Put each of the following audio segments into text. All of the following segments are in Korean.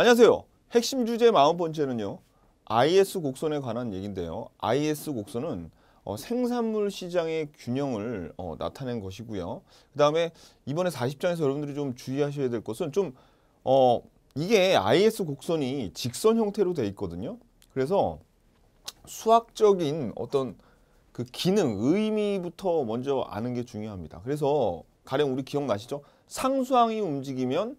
안녕하세요. 핵심 주제 마흔 번째는요. IS 곡선에 관한 얘기인데요 IS 곡선은 어, 생산물 시장의 균형을 어, 나타낸 것이고요. 그 다음에 이번에 40장에서 여러분들이 좀 주의하셔야 될 것은 좀 어, 이게 IS 곡선이 직선 형태로 돼 있거든요. 그래서 수학적인 어떤 그 기능, 의미부터 먼저 아는 게 중요합니다. 그래서 가령 우리 기억나시죠? 상수항이 움직이면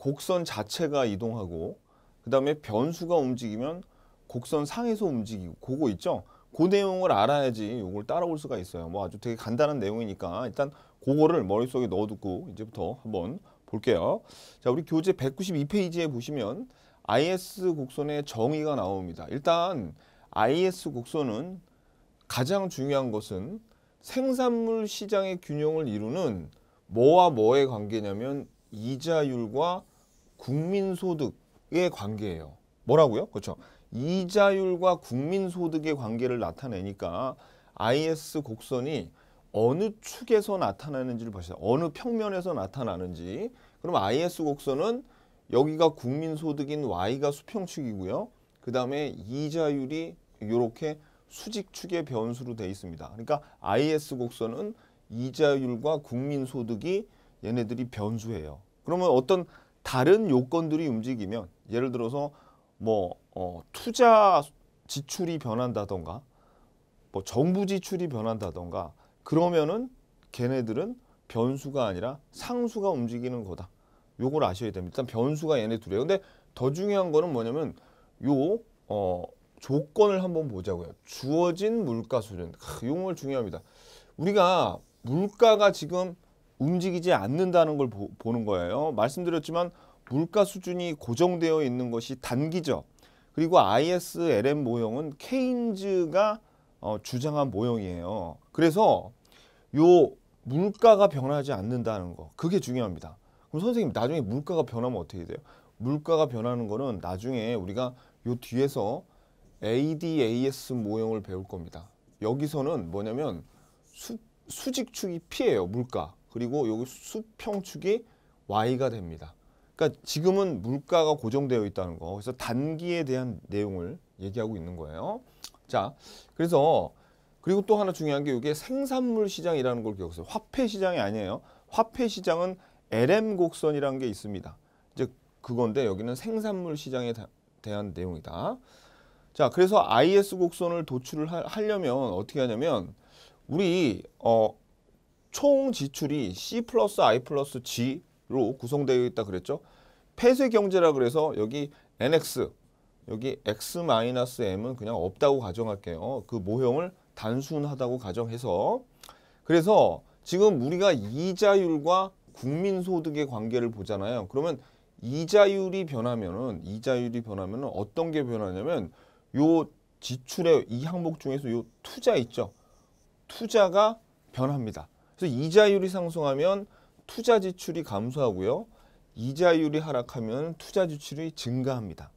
곡선 자체가 이동하고 그다음에 변수가 움직이면 곡선 상에서 움직이고 그거 있죠. 그 내용을 알아야지 이걸 따라올 수가 있어요. 뭐 아주 되게 간단한 내용이니까 일단 그거를 머릿속에 넣어두고 이제부터 한번 볼게요. 자, 우리 교재 192페이지에 보시면 IS 곡선의 정의가 나옵니다. 일단 IS 곡선은 가장 중요한 것은 생산물 시장의 균형을 이루는 뭐와 뭐의 관계냐면 이자율과 국민소득의 관계예요. 뭐라고요? 그렇죠. 이자율과 국민소득의 관계를 나타내니까 IS 곡선이 어느 축에서 나타나는지를 보시다. 어느 평면에서 나타나는지. 그럼 IS 곡선은 여기가 국민소득인 Y가 수평축이고요. 그 다음에 이자율이 이렇게 수직축의 변수로 되어 있습니다. 그러니까 IS 곡선은 이자율과 국민소득이 얘네들이 변수예요. 그러면 어떤 다른 요건들이 움직이면 예를 들어서 뭐 어, 투자 지출이 변한다던가 뭐 정부 지출이 변한다던가 그러면은 걔네들은 변수가 아니라 상수가 움직이는 거다. 요걸 아셔야 됩니다. 일단 변수가 얘네 둘이에요. 근데 더 중요한 거는 뭐냐면 요 어, 조건을 한번 보자고요. 주어진 물가 수준. 크, 용어 중요합니다. 우리가 물가가 지금 움직이지 않는다는 걸 보, 보는 거예요. 말씀드렸지만 물가 수준이 고정되어 있는 것이 단기적. 그리고 ISLM 모형은 케인즈가 어, 주장한 모형이에요. 그래서 요 물가가 변하지 않는다는 거 그게 중요합니다. 그럼 선생님 나중에 물가가 변하면 어떻게 돼요? 물가가 변하는 거는 나중에 우리가 요 뒤에서 ADAS 모형을 배울 겁니다. 여기서는 뭐냐면 수, 수직축이 P예요. 물가. 그리고 여기 수평축이 Y가 됩니다. 그러니까 지금은 물가가 고정되어 있다는 거. 그래서 단기에 대한 내용을 얘기하고 있는 거예요. 자, 그래서 그리고 또 하나 중요한 게 이게 생산물 시장이라는 걸 기억하세요. 화폐 시장이 아니에요. 화폐 시장은 LM 곡선이라는 게 있습니다. 이제 그건데 여기는 생산물 시장에 대한 내용이다. 자, 그래서 IS 곡선을 도출을 하, 려면 어떻게 하냐면 우리 어총 지출이 C 플러스 I 플러스 G로 구성되어 있다 그랬죠. 폐쇄 경제라 그래서 여기 NX 여기 X 마이너스 M은 그냥 없다고 가정할게요. 그 모형을 단순하다고 가정해서 그래서 지금 우리가 이자율과 국민소득의 관계를 보잖아요. 그러면 이자율이 변하면은 이자율이 변하면은 어떤 게 변하냐면 요 지출의 이 항목 중에서 요 투자 있죠. 투자가 변합니다. 그래서 이자율이 상승하면 투자 지출이 감소하고요. 이자율이 하락하면 투자 지출이 증가합니다.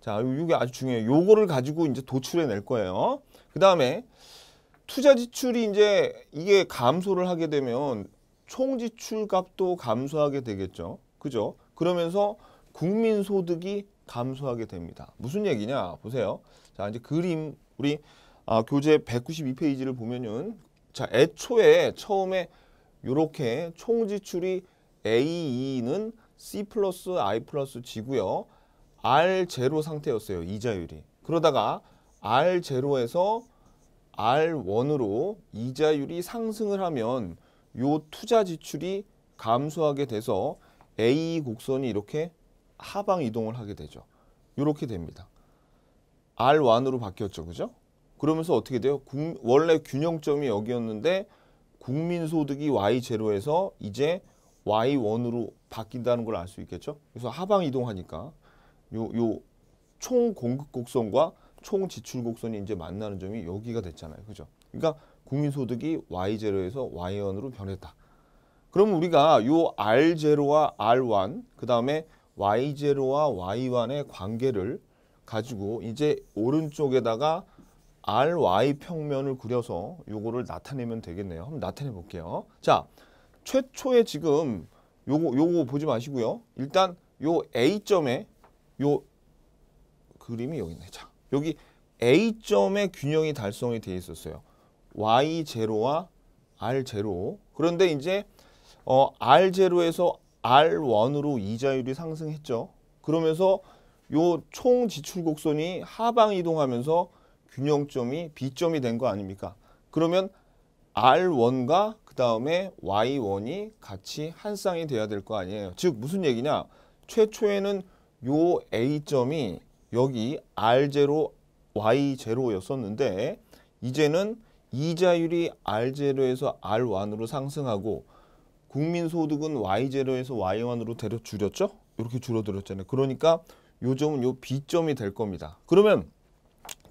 자, 이게 아주 중요해요. 요거를 가지고 이제 도출해 낼 거예요. 그 다음에 투자 지출이 이제 이게 감소를 하게 되면 총 지출 값도 감소하게 되겠죠. 그죠? 그러면서 국민 소득이 감소하게 됩니다. 무슨 얘기냐? 보세요. 자, 이제 그림, 우리 아, 교재 192페이지를 보면은 자, 애초에 처음에 이렇게 총지출이 A2는 C 플러스 I 플러스 G고요. R0 상태였어요. 이자율이. 그러다가 R0에서 R1으로 이자율이 상승을 하면 요 투자 지출이 감소하게 돼서 A e 곡선이 이렇게 하방 이동을 하게 되죠. 이렇게 됩니다. R1으로 바뀌었죠. 그죠? 그러면서 어떻게 돼요? 국, 원래 균형점이 여기였는데 국민소득이 Y0에서 이제 Y1으로 바뀐다는 걸 알 수 있겠죠? 그래서 하방 이동하니까 요 요 총 공급 곡선과 총 지출 곡선이 이제 만나는 점이 여기가 됐잖아요. 그죠? 그러니까 국민소득이 Y0에서 Y1으로 변했다. 그럼 우리가 요 R0와 R1 그다음에 Y0와 Y1의 관계를 가지고 이제 오른쪽에다가 RY 평면을 그려서 요거를 나타내면 되겠네요. 한번 나타내 볼게요. 자, 최초에 지금 요거 요거 보지 마시고요. 일단 요 A점에 요 그림이 여기 있네. 자, 여기 a 점에 균형이 달성이 돼 있었어요. Y0와 R0. 그런데 이제 어, R0에서 R1으로 이자율이 상승했죠. 그러면서 요 총 지출 곡선이 하방 이동하면서 균형점이 B점이 된 거 아닙니까? 그러면 R1과 그 다음에 Y1이 같이 한 쌍이 돼야 될 거 아니에요. 즉 무슨 얘기냐? 최초에는 요 A점이 여기 R0, Y0였었는데 이제는 이자율이 R0에서 R1으로 상승하고 국민소득은 Y0에서 Y1으로 대려 줄였죠? 이렇게 줄어들었잖아요. 그러니까 요점은 요 B점이 될 겁니다. 그러면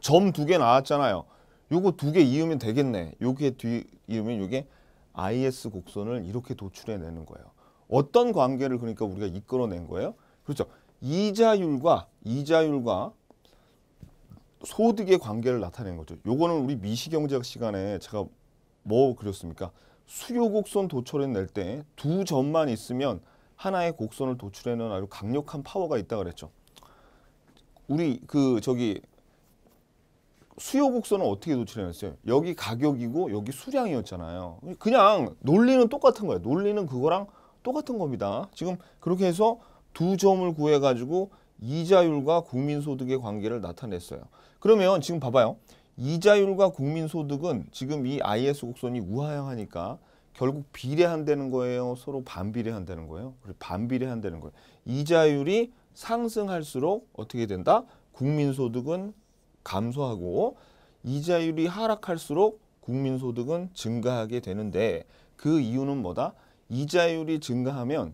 점두개 나왔잖아요. 요거 두 개 이으면 되겠네. 요게 뒤 이으면 요게 IS 곡선을 이렇게 도출해내는 거예요. 어떤 관계를 그러니까 우리가 이끌어낸 거예요? 그렇죠. 이자율과 이자율과 소득의 관계를 나타낸 거죠. 요거는 우리 미시경제학 시간에 제가 뭐 그렸습니까? 수요 곡선 도출해 낼 때 두 점만 있으면 하나의 곡선을 도출해내는 아주 강력한 파워가 있다 그랬죠. 우리 그 저기 수요 곡선은 어떻게 도출해냈어요? 여기 가격이고 여기 수량이었잖아요. 그냥 논리는 똑같은 거예요. 논리는 그거랑 똑같은 겁니다. 지금 그렇게 해서 두 점을 구해가지고 이자율과 국민소득의 관계를 나타냈어요. 그러면 지금 봐봐요. 이자율과 국민소득은 지금 이 IS 곡선이 우하향하니까 결국 비례한다는 거예요. 서로 반비례한다는 거예요. 그리고 반비례한다는 거예요. 이자율이 상승할수록 어떻게 된다? 국민소득은 감소하고 이자율이 하락할수록 국민소득은 증가하게 되는데 그 이유는 뭐다? 이자율이 증가하면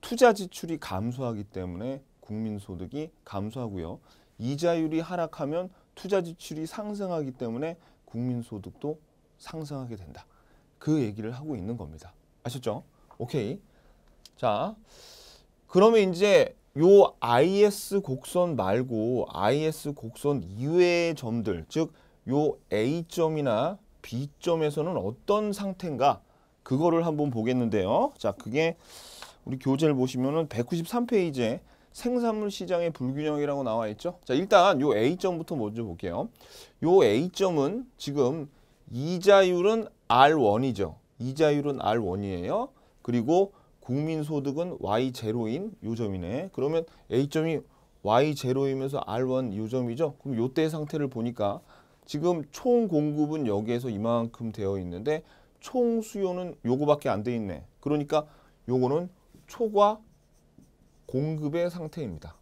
투자 지출이 감소하기 때문에 국민소득이 감소하고요. 이자율이 하락하면 투자 지출이 상승하기 때문에 국민소득도 상승하게 된다. 그 얘기를 하고 있는 겁니다. 아셨죠? 오케이. 자, 그러면 이제 요 IS 곡선 말고 IS 곡선 이외의 점들 즉 요 A점이나 B점에서는 어떤 상태인가 그거를 한번 보겠는데요. 자 그게 우리 교재를 보시면은 193페이지에 생산물 시장의 불균형이라고 나와 있죠. 자 일단 요 A점부터 먼저 볼게요. 요 A점은 지금 이자율은 R1이죠. 이자율은 R1이에요. 그리고 국민소득은 Y0인 요점이네. 그러면 A점이 Y0이면서 R1 요점이죠. 그럼 요 때 상태를 보니까 지금 총 공급은 여기에서 이만큼 되어 있는데 총 수요는 요거밖에 안 돼 있네. 그러니까 요거는 초과 공급의 상태입니다.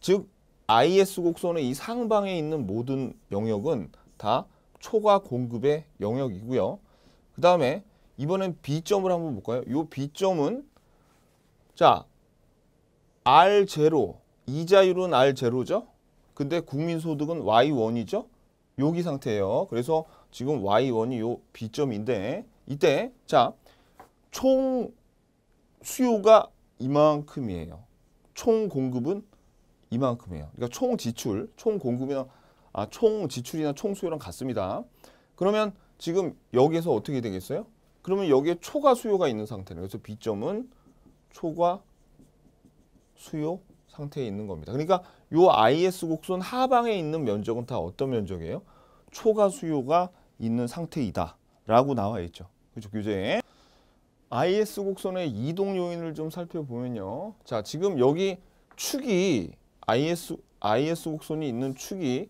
즉 IS 곡선의 이 상방에 있는 모든 영역은 다 초과 공급의 영역이고요. 그 다음에 이번엔 B점을 한번 볼까요? 이 B점은 자 R0 이자율은 R0죠? 근데 국민소득은 Y1이죠? 여기 상태예요. 그래서 지금 Y1이 요 B점인데 이때 자 총 수요가 이만큼이에요. 총 공급은 이만큼이에요. 그러니까 총 지출, 총 공급이나 아, 총 지출이나 총 수요랑 같습니다. 그러면 지금 여기에서 어떻게 되겠어요? 그러면 여기에 초과 수요가 있는 상태는 그래서 B점은 초과 수요 상태에 있는 겁니다. 그러니까 요 IS 곡선 하방에 있는 면적은 다 어떤 면적이에요? 초과 수요가 있는 상태이다 라고 나와 있죠. 그죠 교재에. IS 곡선의 이동 요인을 좀 살펴보면요. 자 지금 여기 축이 IS, IS 곡선이 있는 축이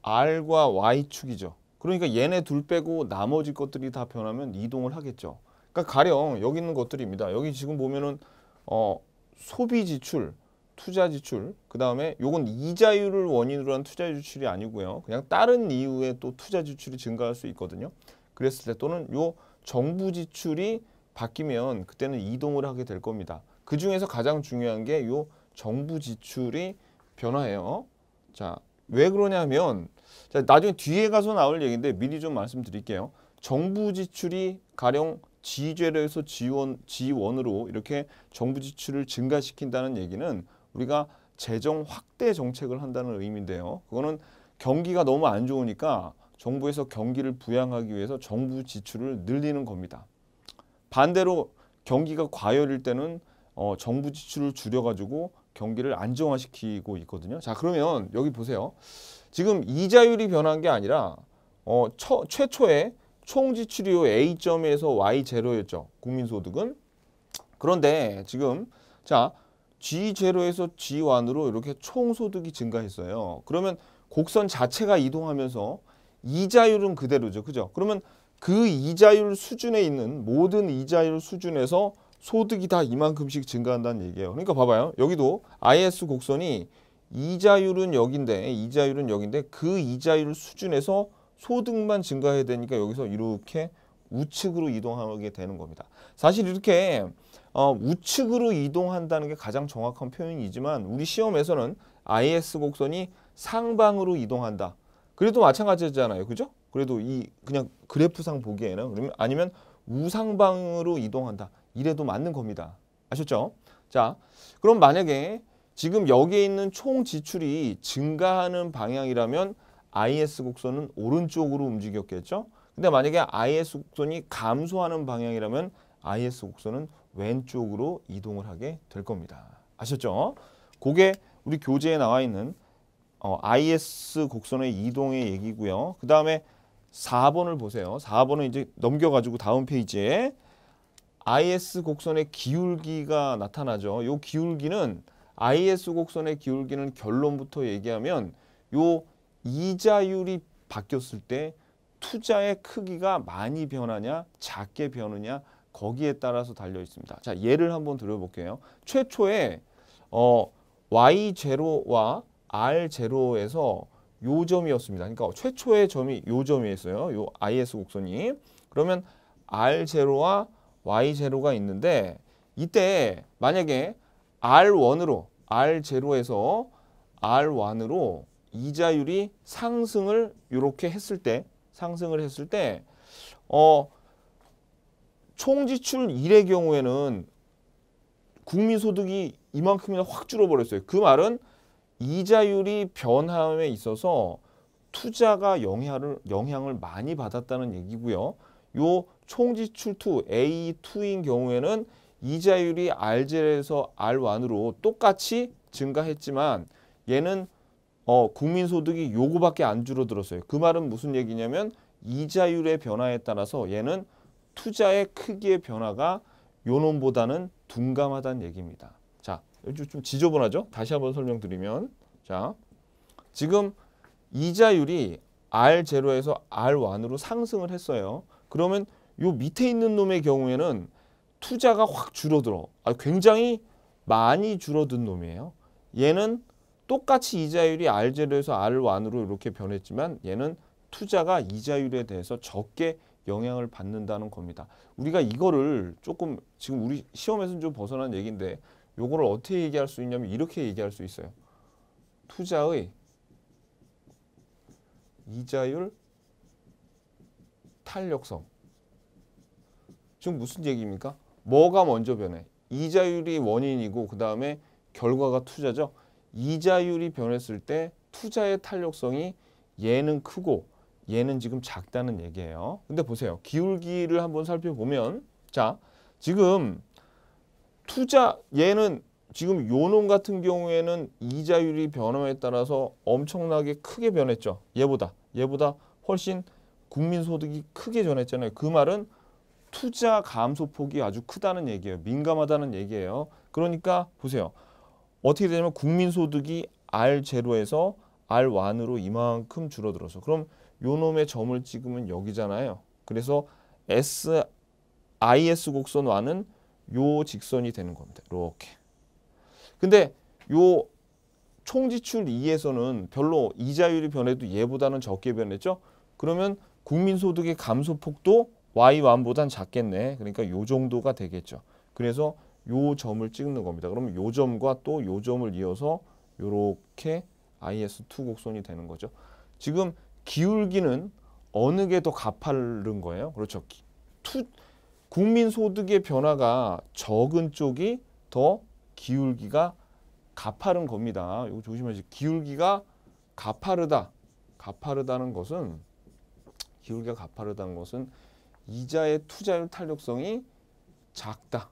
R과 Y축이죠. 그러니까 얘네 둘 빼고 나머지 것들이 다 변하면 이동을 하겠죠. 그러니까 가령 여기 있는 것들입니다. 여기 지금 보면은 어, 소비 지출, 투자 지출, 그 다음에 요건 이자율을 원인으로 한 투자 지출이 아니고요. 그냥 다른 이유에 또 투자 지출이 증가할 수 있거든요. 그랬을 때 또는 요 정부 지출이 바뀌면 그때는 이동을 하게 될 겁니다. 그 중에서 가장 중요한 게 요 정부 지출이 변화해요 자, 왜 그러냐면 자, 나중에 뒤에 가서 나올 얘기인데 미리 좀 말씀드릴게요. 정부 지출이 가령 지휘로 해서 지원, 지원으로 이렇게 정부 지출을 증가시킨다는 얘기는 우리가 재정 확대 정책을 한다는 의미인데요. 그거는 경기가 너무 안 좋으니까 정부에서 경기를 부양하기 위해서 정부 지출을 늘리는 겁니다. 반대로 경기가 과열일 때는 어, 정부 지출을 줄여가지고 경기를 안정화시키고 있거든요. 자 그러면 여기 보세요. 지금 이자율이 변한 게 아니라 어, 처, 최초의 총지출이요 A점에서 Y0였죠. 국민소득은. 그런데 지금 자 G0에서 G1으로 이렇게 총소득이 증가했어요. 그러면 곡선 자체가 이동하면서 이자율은 그대로죠. 그죠? 그러면 그 이자율 수준에 있는 모든 이자율 수준에서 소득이 다 이만큼씩 증가한다는 얘기예요. 그러니까 봐봐요. 여기도 IS 곡선이 이자율은 여기인데 이자율은 여기인데 그 이자율 수준에서 소득만 증가해야 되니까 여기서 이렇게 우측으로 이동하게 되는 겁니다. 사실 이렇게 어, 우측으로 이동한다는 게 가장 정확한 표현이지만 우리 시험에서는 IS 곡선이 상방으로 이동한다. 그래도 마찬가지잖아요. 그죠? 그래도 이 그냥 그래프상 보기에는 그러면 아니면 우상방으로 이동한다. 이래도 맞는 겁니다. 아셨죠? 자, 그럼 만약에 지금 여기에 있는 총 지출이 증가하는 방향이라면 IS 곡선은 오른쪽으로 움직였겠죠. 근데 만약에 IS 곡선이 감소하는 방향이라면 IS 곡선은 왼쪽으로 이동을 하게 될 겁니다. 아셨죠? 그게 우리 교재에 나와 있는 어, IS 곡선의 이동의 얘기고요. 그 다음에 4번을 보세요. 4번은 이제 넘겨가지고 다음 페이지에 IS 곡선의 기울기가 나타나죠. 이 기울기는 IS 곡선의 기울기는 결론부터 얘기하면 요 이자율이 바뀌었을 때 투자의 크기가 많이 변하냐 작게 변하냐 거기에 따라서 달려 있습니다. 자 예를 한번 들어볼게요. 최초에 어, Y0와 R0에서 요 점이었습니다. 그러니까 최초의 점이 요 점이었어요. 요 IS 곡선이. 그러면 R0와 Y0가 있는데 이때 만약에 R1으로 R0에서 R1으로 이자율이 상승을 이렇게 했을 때 상승을 했을 때 어, 총지출 1의 경우에는 국민소득이 이만큼이나 확 줄어버렸어요. 그 말은 이자율이 변함에 있어서 투자가 영향을, 영향을 많이 받았다는 얘기고요. 요 총지출 2, A2인 경우에는 이자율이 R0에서 R1으로 똑같이 증가했지만 얘는 어, 국민소득이 요거밖에 안 줄어들었어요. 그 말은 무슨 얘기냐면 이자율의 변화에 따라서 얘는 투자의 크기의 변화가 요놈보다는 둔감하다는 얘기입니다. 자, 좀 지저분하죠? 다시 한번 설명드리면 자, 지금 이자율이 R0에서 R1으로 상승을 했어요. 그러면 요 밑에 있는 놈의 경우에는 투자가 확 줄어들어. 아, 굉장히 많이 줄어든 놈이에요. 얘는 똑같이 이자율이 R0에서 R1으로 이렇게 변했지만 얘는 투자가 이자율에 대해서 적게 영향을 받는다는 겁니다. 우리가 이거를 조금 지금 우리 시험에서는 좀 벗어난 얘기인데 요거를 어떻게 얘기할 수 있냐면 이렇게 얘기할 수 있어요. 투자의 이자율 탄력성. 지금 무슨 얘기입니까? 뭐가 먼저 변해? 이자율이 원인이고 그 다음에 결과가 투자죠. 이자율이 변했을 때 투자의 탄력성이 얘는 크고 얘는 지금 작다는 얘기예요. 근데 보세요. 기울기를 한번 살펴보면 자 지금 투자 얘는 지금 요 놈 같은 경우에는 이자율이 변함에 따라서 엄청나게 크게 변했죠. 얘보다 얘보다 훨씬 국민소득이 크게 변했잖아요. 그 말은 투자 감소 폭이 아주 크다는 얘기예요. 민감하다는 얘기예요. 그러니까 보세요. 어떻게 되냐면 국민소득이 R0에서 R1으로 이만큼 줄어들어서 그럼 요놈의 점을 찍으면 여기잖아요. 그래서 S, IS 곡선 Y는 요 직선이 되는 겁니다. 이렇게. 근데 요 총지출 2에서는 별로 이자율이 변해도 얘보다는 적게 변했죠. 그러면 국민소득의 감소폭도 y1보단 작겠네. 그러니까 요 정도가 되겠죠. 그래서 요 점을 찍는 겁니다. 그러면 요 점과 또 요 점을 이어서 요렇게 IS2 곡선이 되는 거죠. 지금 기울기는 어느 게 더 가파른 거예요? 그렇죠. 투, 국민소득의 변화가 적은 쪽이 더 기울기가 가파른 겁니다. 이거 조심하시고 기울기가 가파르다. 가파르다는 것은 기울기가 가파르다는 것은 이자의 투자율 탄력성이 작다.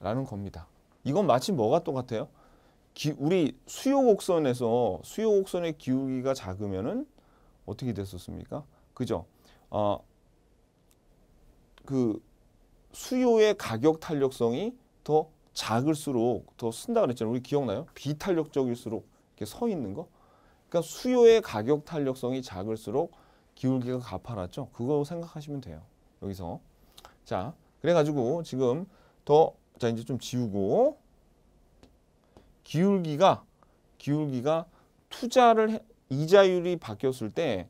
라는 겁니다. 이건 마치 뭐가 똑같아요? 기, 우리 수요 곡선에서 수요 곡선의 기울기가 작으면 어떻게 됐었습니까? 그죠? 어, 그 수요의 가격 탄력성이 더 작을수록 더 쓴다 그랬잖아요. 우리 기억나요? 비탄력적일수록 이렇게 서 있는 거. 그러니까 수요의 가격 탄력성이 작을수록 기울기가 가파랐죠. 그거 생각하시면 돼요. 여기서. 자, 그래가지고 지금 더, 자, 이제 좀 지우고, 기울기가, 기울기가 투자를, 해, 이자율이 바뀌었을 때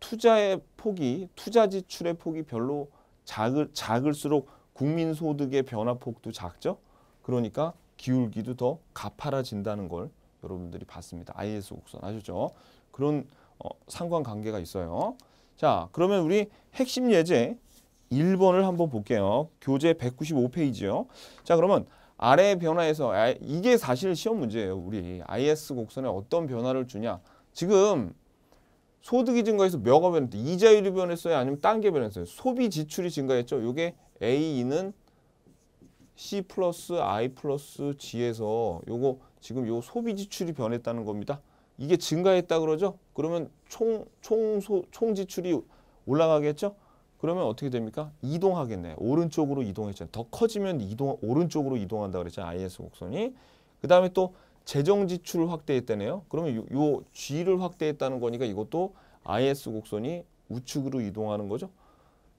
투자의 폭이, 투자 지출의 폭이 별로 작을, 작을수록 국민 소득의 변화폭도 작죠. 그러니까 기울기도 더 가파라진다는 걸 여러분들이 봤습니다. IS 곡선 아셨죠? 그런 어, 상관관계가 있어요. 자, 그러면 우리 핵심 예제 1번을 한번 볼게요. 교재 195페이지요. 자, 그러면 아래 변화에서 아, 이게 사실 시험 문제예요. 우리 IS 곡선에 어떤 변화를 주냐. 지금 소득이 증가해서 명가 변했대. 이자율이 변했어요? 아니면 딴 게 변했어요? 소비 지출이 증가했죠? 요게 A는 C 플러스 I 플러스 G에서 요거 지금 요 소비 지출이 변했다는 겁니다. 이게 증가했다 그러죠? 그러면 총, 총소, 총 지출이 올라가겠죠? 그러면 어떻게 됩니까? 이동하겠네. 오른쪽으로 이동했잖아요. 더 커지면 이동, 오른쪽으로 이동한다 그랬잖아요. IS 곡선이. 그 다음에 또 재정 지출을 확대했다네요. 그러면 요, 요 G를 확대했다는 거니까 이것도 IS 곡선이 우측으로 이동하는 거죠.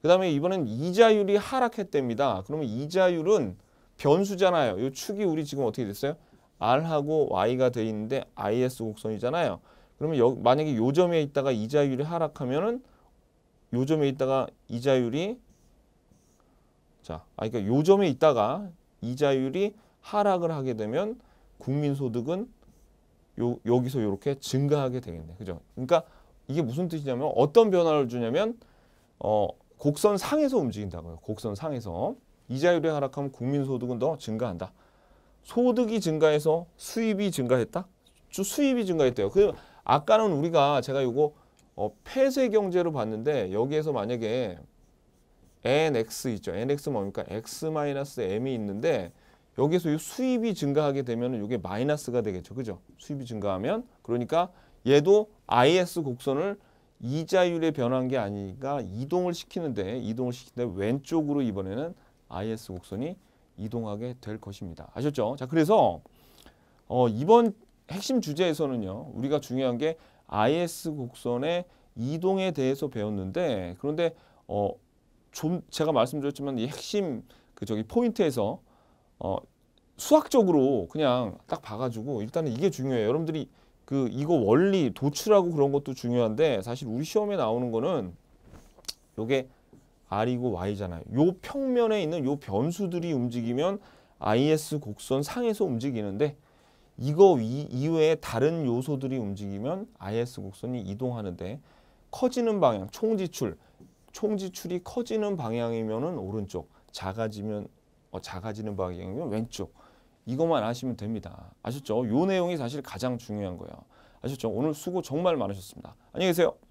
그 다음에 이번엔 이자율이 하락했답니다. 그러면 이자율은 변수잖아요. 요 축이 우리 지금 어떻게 됐어요? R하고 Y가 돼 있는데 IS 곡선이잖아요. 그러면 여, 만약에 요점에 있다가 이자율이 하락하면은 요점에 있다가 이자율이 자, 아 그러니까 요점에 있다가 이자율이 하락을 하게 되면 국민소득은 요, 여기서 이렇게 증가하게 되겠네. 그죠? 그러니까 이게 무슨 뜻이냐면 어떤 변화를 주냐면 어, 곡선 상에서 움직인다고요. 곡선 상에서 이자율이 하락하면 국민소득은 더 증가한다. 소득이 증가해서 수입이 증가했다? 수입이 증가했대요. 그 아까는 우리가 제가 이거 어, 폐쇄 경제로 봤는데 여기에서 만약에 nx 있죠. nx 뭡니까? x 마이너스 m이 있는데 여기서 이 수입이 증가하게 되면 이게 마이너스가 되겠죠. 그죠? 수입이 증가하면 그러니까 얘도 is 곡선을 이자율에 변한 게 아니니까 이동을 시키는데 이동을 시키는데 왼쪽으로 이번에는 is 곡선이 이동하게 될 것입니다. 아셨죠? 자, 그래서 어, 이번 핵심 주제에서는요. 우리가 중요한 게 IS 곡선의 이동에 대해서 배웠는데 그런데 어, 좀 제가 말씀드렸지만 이 핵심 그 저기 포인트에서 어, 수학적으로 그냥 딱 봐가지고 일단은 이게 중요해요. 여러분들이 그 이거 원리 도출하고 그런 것도 중요한데 사실 우리 시험에 나오는 거는 요게 R이고 Y잖아요. 이 평면에 있는 이 변수들이 움직이면 IS 곡선 상에서 움직이는데 이거 이외에 다른 요소들이 움직이면 IS 곡선이 이동하는데 커지는 방향, 총지출, 총지출이 커지는 방향이면 오른쪽, 작아지면 어, 작아지는 방향이면 왼쪽. 이것만 아시면 됩니다. 아셨죠? 요 내용이 사실 가장 중요한 거예요. 아셨죠? 오늘 수고 정말 많으셨습니다. 안녕히 계세요.